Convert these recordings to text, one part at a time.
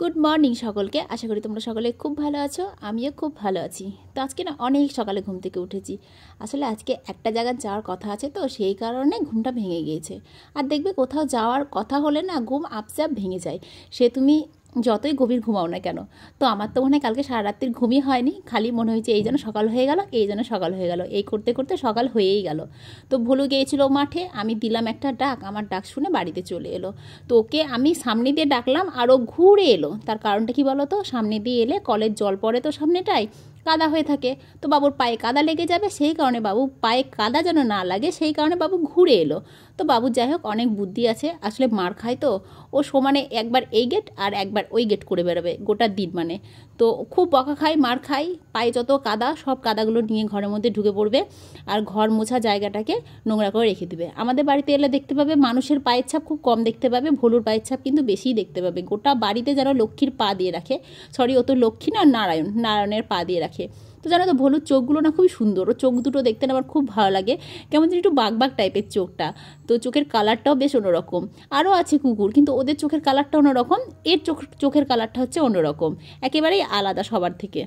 good morning সকলকে আশা করি তোমরা সকলে খুব ভালো আছো আমিও খুব ভালো আছি তো আজকে না অনেক সকালে ঘুম থেকে উঠেছি আসলে আজকে একটা জায়গায় যাওয়ার কথা আছে তো সেই কারণে ঘুমটা ভেঙে গিয়েছে আর দেখবে কোথাও যাওয়ার কথা হলে না ঘুম আপসে আপ ভেঙে যায় সে তুমি যতই গভীর ঘুমাও না কেন তো আমার তো মনে হয় কালকে সারা রাত্রির ঘুমই হয়নি খালি মনে হয়েছে এই যেন সকাল হয়ে গেল এই যেন সকাল হয়ে গেল এই করতে করতে সকাল হয়েই গেল তো ভুলু গিয়েছিল মাঠে আমি দিলাম একটা ডাক আমার ডাক শুনে বাড়িতে চলে এলো তো ওকে আমি সামনে দিয়ে ডাকলাম আরও ঘুরে এলো তার কারণটা কি বলো তো সামনে দিয়ে এলে কলের জল পড়ে তো সামনেটায় কাদা হয়ে থাকে তো বাবুর পায়ে কাদা লেগে যাবে সেই কারণে বাবু পায়ে কাদা যেন না লাগে সেই কারণে বাবু ঘুরে এলো তো বাবু যাই হোক অনেক বুদ্ধি আছে আসলে মার খায় তো ও সমানে একবার এই গেট আর একবার ওই গেট করে বেরোবে গোটা দিন মানে তো খুব বকা খায় মার খায় পায়ে যত কাদা সব কাদাগুলো নিয়ে ঘরের মধ্যে ঢুকে পড়বে আর ঘর মোছা জায়গাটাকে নোংরা করে রেখে দেবে আমাদের বাড়িতে এলে দেখতে পাবে মানুষের পায়ের ছাপ খুব কম দেখতে পাবে ভলুর পায়ের ছাপ কিন্তু বেশিই দেখতে পাবে গোটা বাড়িতে যেন লক্ষ্মীর পা দিয়ে রাখে সরি ও তো লক্ষ্মী না নারায়ণ নারায়ণের পা দিয়ে রাখে রাখে তো জানো তো ভলুর চোখগুলো না খুবই সুন্দর ও চোখ দুটো দেখতে আমার খুব ভালো লাগে কেমন যেন একটু বাঘবাগ টাইপের চোখটা তো চোখের কালারটাও বেশ অন্যরকম আরও আছে কুকুর কিন্তু ওদের চোখের কালারটা অন্যরকম এর চোখ চোখের কালারটা হচ্ছে অন্যরকম একেবারেই আলাদা সবার থেকে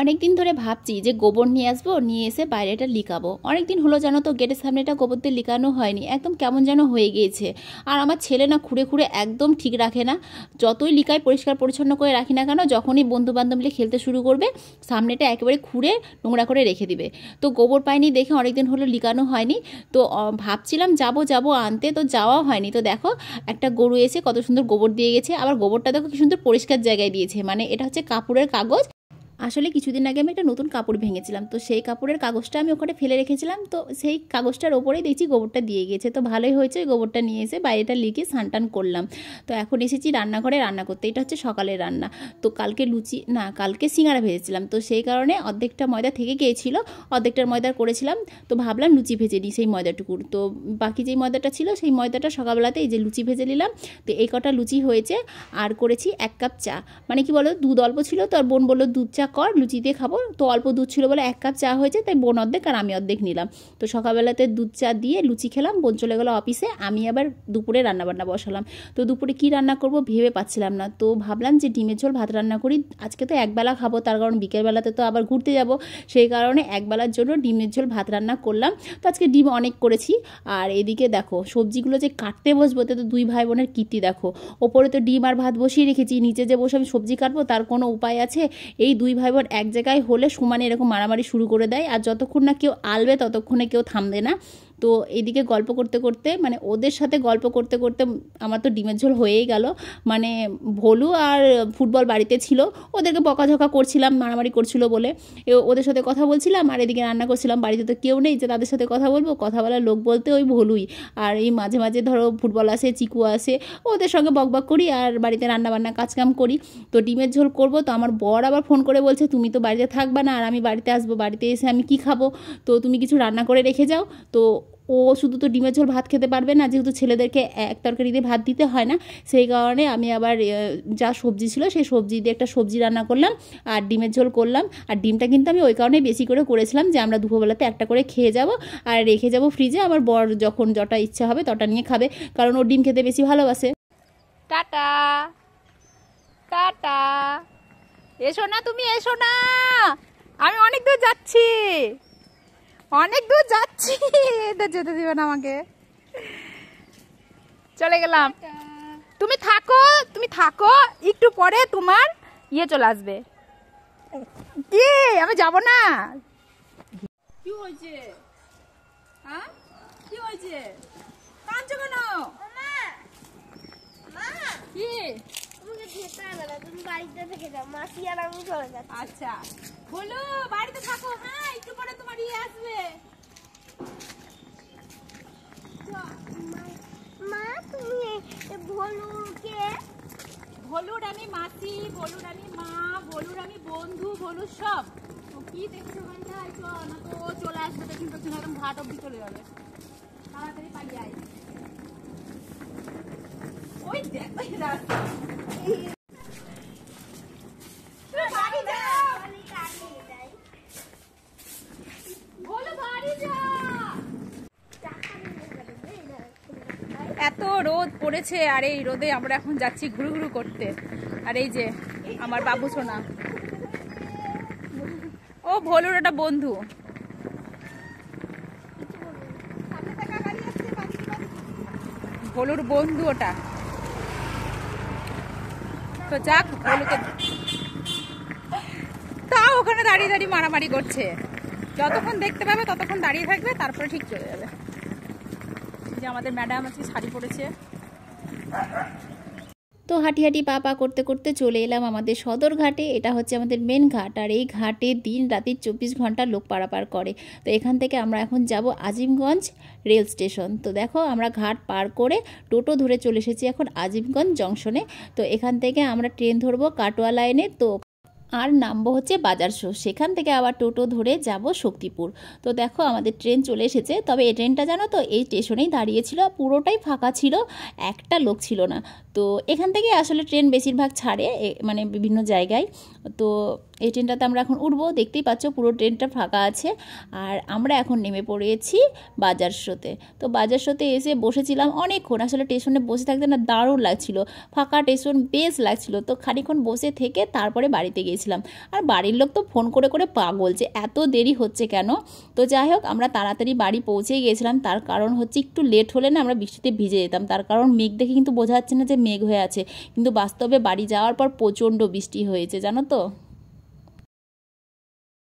অনেক দিন ধরে ভাবছি যে গোবর নিয়ে আসবো নিয়ে এসে বাইরেটা লিকাবো অনেক দিন হলো জানো তো গেটের সামনে এটা গোবর দিয়ে লিকানো হয়নি একদম কেমন যেন হয়ে গিয়েছে আর আমার ছেলে না খুঁড়ে খুঁড়ে একদম ঠিক রাখে না যতই লিকায় পরিষ্কার পরিচ্ছন্ন করে রাখি না কেন যখনই বন্ধু বান্ধব মিলে খেলতে শুরু করবে সামনেটা একেবারে খুঁড়ে নোংরা করে রেখে দিবে তো গোবর পাইনি দেখে অনেক দিন হলো লিকানো হয়নি তো ভাবছিলাম যাব যাব আনতে তো যাওয়া হয়নি তো দেখো একটা গরু এসে কত সুন্দর গোবর দিয়ে গেছে আবার গোবরটা দেখো কি সুন্দর পরিষ্কার জায়গায় দিয়েছে মানে এটা হচ্ছে কাপড়ের কাগজ আসলে কিছুদিন আগে আমি একটা নতুন কাপড় ভেঙেছিলাম তো সেই কাপড়ের কাগজটা আমি ওখানে ফেলে রেখেছিলাম তো সেই কাগজটার ওপরেই দেখছি গোবরটা দিয়ে গিয়েছে তো ভালোই হয়েছে ওই গোবরটা নিয়ে এসে বাইরেটা লিখে স্নান করলাম তো এখন এসেছি রান্নাঘরে রান্না করতে এটা হচ্ছে সকালের রান্না তো কালকে লুচি না কালকে সিঙ্গারা ভেজেছিলাম তো সেই কারণে অর্ধেকটা ময়দা থেকে গিয়েছিল অর্ধেকটার ময়দা করেছিলাম তো ভাবলাম লুচি ভেজে নিই সেই ময়দাটুকুর তো বাকি যেই ময়দাটা ছিল সেই ময়দাটা সকালবেলাতে এই যে লুচি ভেজে নিলাম তো এই কটা লুচি হয়েছে আর করেছি এক কাপ চা মানে কি বলো দুধ অল্প ছিল তো আর বোন বললো দুধ চা চা কর লুচি দিয়ে খাবো তো অল্প দুধ ছিল বলে এক কাপ চা হয়েছে তাই বোন অর্ধেক আর আমি অর্ধেক নিলাম তো সকালবেলাতে দুধ চা দিয়ে লুচি খেলাম বোন চলে গেলো অফিসে আমি আবার দুপুরে রান্নাবান্না বসালাম তো দুপুরে কি রান্না করব ভেবে পাচ্ছিলাম না তো ভাবলাম যে ডিমের ঝোল ভাত রান্না করি আজকে তো একবেলা খাবো তার কারণ বিকেলবেলাতে তো আবার ঘুরতে যাব সেই কারণে একবেলার জন্য ডিমের ঝোল ভাত রান্না করলাম তো আজকে ডিম অনেক করেছি আর এদিকে দেখো সবজিগুলো যে কাটতে বসবো তো দুই ভাই বোনের কীর্তি দেখো ওপরে তো ডিম আর ভাত বসিয়ে রেখেছি নিচে যে বসে আমি সবজি কাটবো তার কোনো উপায় আছে এই দুই ভাই বোন এক জায়গায় হলে সমানে এরকম মারামারি শুরু করে দেয় আর যতক্ষণ না কেউ আলবে ততক্ষণে কেউ থামবে না তো এদিকে গল্প করতে করতে মানে ওদের সাথে গল্প করতে করতে আমার তো ডিমের ঝোল হয়েই গেল মানে ভোলু আর ফুটবল বাড়িতে ছিল ওদেরকে বকাঝকা করছিলাম মারামারি করছিল বলে ওদের সাথে কথা বলছিলাম আর এদিকে রান্না করছিলাম বাড়িতে তো কেউ নেই যে তাদের সাথে কথা বলবো কথা বলার লোক বলতে ওই ভোলুই আর এই মাঝে মাঝে ধরো ফুটবল আসে চিকু আসে ওদের সঙ্গে বকবক করি আর বাড়িতে রান্নাবান্না কাজকাম করি তো ডিমের ঝোল করব তো আমার বর আবার ফোন করে বলছে তুমি তো বাড়িতে থাকবা না আর আমি বাড়িতে আসবো বাড়িতে এসে আমি কি খাবো তো তুমি কিছু রান্না করে রেখে যাও তো ও শুধু তো ডিমের ঝোল ভাত খেতে পারবে না যেহেতু ছেলেদেরকে এক তরকারি দিয়ে ভাত দিতে হয় না সেই কারণে আমি আবার যা সবজি ছিল সেই সবজি দিয়ে একটা সবজি রান্না করলাম আর ডিমের ঝোল করলাম আর ডিমটা কিন্তু আমি ওই কারণে বেশি করে করেছিলাম যে আমরা দুপুরবেলাতে একটা করে খেয়ে যাব আর রেখে যাব ফ্রিজে আমার বর যখন যটা ইচ্ছা হবে তটা নিয়ে খাবে কারণ ও ডিম খেতে বেশি ভালোবাসে টাটা টাটা এসো না তুমি এসো না আমি অনেক দূর যাচ্ছি অনেক দূর যাচ্ছি যেতে দিবে না আমাকে চলে গেলাম তুমি থাকো তুমি থাকো একটু পরে তোমার ইয়ে চলে আসবে কি আমি যাব না কি হয়েছে হ্যাঁ কি হয়েছে কাঁদছো কেন কি তুমি বাড়িতে থেকে যাও মাসি আর আচ্ছা বলো করতে থাকো হ্যাঁ একটু পরে তোমার ইয়ে আসবে মা তুমি ভলুকে ভলুর আমি মাসি ভলুর আমি মা ভলুর আমি বন্ধু ভলুর সব কি দেখছো ঘন্টায় চ না তো চলে আসবে কিন্তু তো একদম ঘাট অব্দি চলে যাবে তাড়াতাড়ি পালিয়ে আয় ওই দেখ এত রোদ পড়েছে আর এই রোদে আমরা এখন যাচ্ছি ঘুরু ঘুরু করতে আর এই যে আমার বাবু সোনা ও ভোলুর একটা বন্ধু ভোলুর বন্ধু ওটা তো যাক ভোলুকে তাও ওখানে দাঁড়িয়ে দাঁড়িয়ে মারামারি করছে যতক্ষণ দেখতে পাবে ততক্ষণ দাঁড়িয়ে থাকবে তারপরে ঠিক চলে যাবে যে আমাদের ম্যাডাম আজকে শাড়ি পরেছে তো হাঁটি হাঁটি পা পা করতে করতে চলে এলাম আমাদের সদর ঘাটে এটা হচ্ছে আমাদের মেন ঘাট আর এই ঘাটে দিন রাতে চব্বিশ ঘন্টা লোক পারাপার করে তো এখান থেকে আমরা এখন যাব আজিমগঞ্জ রেল স্টেশন তো দেখো আমরা ঘাট পার করে টোটো ধরে চলে এসেছি এখন আজিমগঞ্জ জংশনে তো এখান থেকে আমরা ট্রেন ধরবো কাটোয়া লাইনে তো আর নামবো হচ্ছে বাজার শো সেখান থেকে আবার টোটো ধরে যাব শক্তিপুর তো দেখো আমাদের ট্রেন চলে এসেছে তবে এই ট্রেনটা জানো তো এই স্টেশনেই দাঁড়িয়েছিল পুরোটাই ফাঁকা ছিল একটা লোক ছিল না তো এখান থেকে আসলে ট্রেন বেশিরভাগ ছাড়ে মানে বিভিন্ন জায়গায় তো এই ট্রেনটাতে আমরা এখন উঠবো দেখতেই পাচ্ছ পুরো ট্রেনটা ফাঁকা আছে আর আমরা এখন নেমে পড়েছি বাজার শোতে তো বাজার শোতে এসে বসেছিলাম অনেকক্ষণ আসলে স্টেশনে বসে থাকতে না দারুণ লাগছিল ফাঁকা স্টেশন বেশ লাগছিল তো খানিক্ষণ বসে থেকে তারপরে বাড়িতে গিয়েছিলাম আর বাড়ির লোক তো ফোন করে করে পাগল যে এত দেরি হচ্ছে কেন তো যাই হোক আমরা তাড়াতাড়ি বাড়ি পৌঁছে গিয়েছিলাম তার কারণ হচ্ছে একটু লেট হলে না আমরা বৃষ্টিতে ভিজে যেতাম তার কারণ মেঘ দেখে কিন্তু বোঝা যাচ্ছে না যে মেঘ হয়ে আছে কিন্তু বাস্তবে বাড়ি যাওয়ার পর প্রচণ্ড বৃষ্টি হয়েছে জানো তো